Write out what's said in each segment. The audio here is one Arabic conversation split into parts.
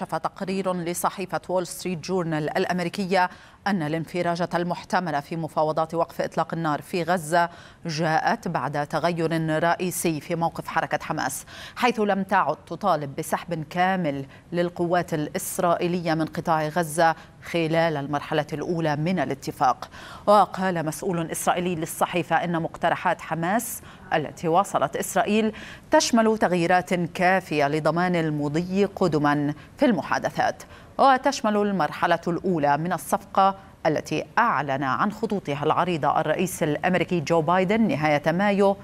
كشف تقرير لصحيفة وول ستريت جورنال الأمريكية أن الانفراجة المحتملة في مفاوضات وقف إطلاق النار في غزة جاءت بعد تغير رئيسي في موقف حركة حماس حيث لم تعد تطالب بسحب كامل للقوات الإسرائيلية من قطاع غزة خلال المرحلة الأولى من الاتفاق وقال مسؤول إسرائيلي للصحيفة أن مقترحات حماس التي واصلت إسرائيل تشمل تغييرات كافية لضمان المضي قدما في المحادثات وتشمل المرحلة الأولى من الصفقة التي أعلن عن خطوطها العريضة الرئيس الأمريكي جو بايدن نهاية مايو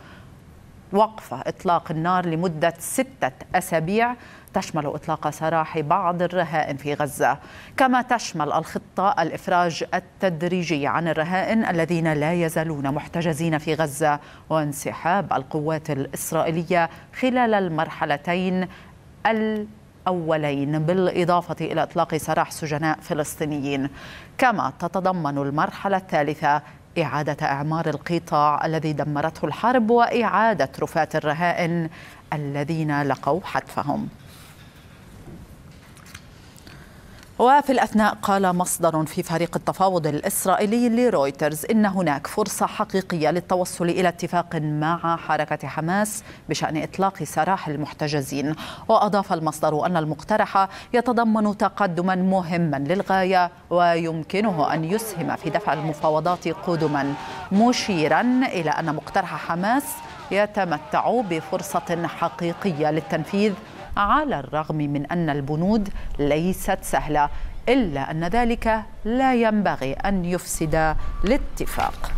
وقف إطلاق النار لمدة ستة أسابيع تشمل إطلاق سراح بعض الرهائن في غزة كما تشمل الخطة الإفراج التدريجي عن الرهائن الذين لا يزالون محتجزين في غزة وانسحاب القوات الإسرائيلية خلال المرحلتين الأولين بالإضافة إلى إطلاق سراح سجناء فلسطينيين كما تتضمن المرحلة الثالثة إعادة إعمار القطاع الذي دمرته الحرب وإعادة رفات الرهائن الذين لقوا حتفهم وفي الأثناء قال مصدر في فريق التفاوض الإسرائيلي لرويترز إن هناك فرصة حقيقية للتوصل إلى اتفاق مع حركة حماس بشأن إطلاق سراح المحتجزين وأضاف المصدر أن المقترح يتضمن تقدما مهما للغاية ويمكنه أن يسهم في دفع المفاوضات قدما مشيرا إلى أن مقترح حماس يتمتع بفرصة حقيقية للتنفيذ على الرغم من أن البنود ليست سهلة إلا أن ذلك لا ينبغي أن يفسد الاتفاق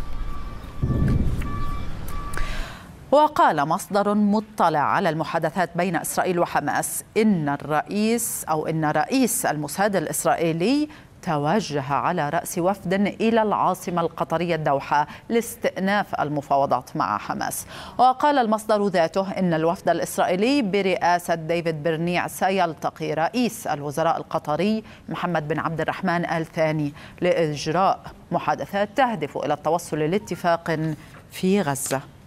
وقال مصدر مطلع على المحادثات بين إسرائيل وحماس إن الرئيس أو إن رئيس الموساد الإسرائيلي توجه على رأس وفد إلى العاصمة القطرية الدوحة لاستئناف المفاوضات مع حماس وقال المصدر ذاته إن الوفد الإسرائيلي برئاسة ديفيد برنيع سيلتقي رئيس الوزراء القطري محمد بن عبد الرحمن آل ثاني لإجراء محادثات تهدف إلى التوصل لاتفاق في غزة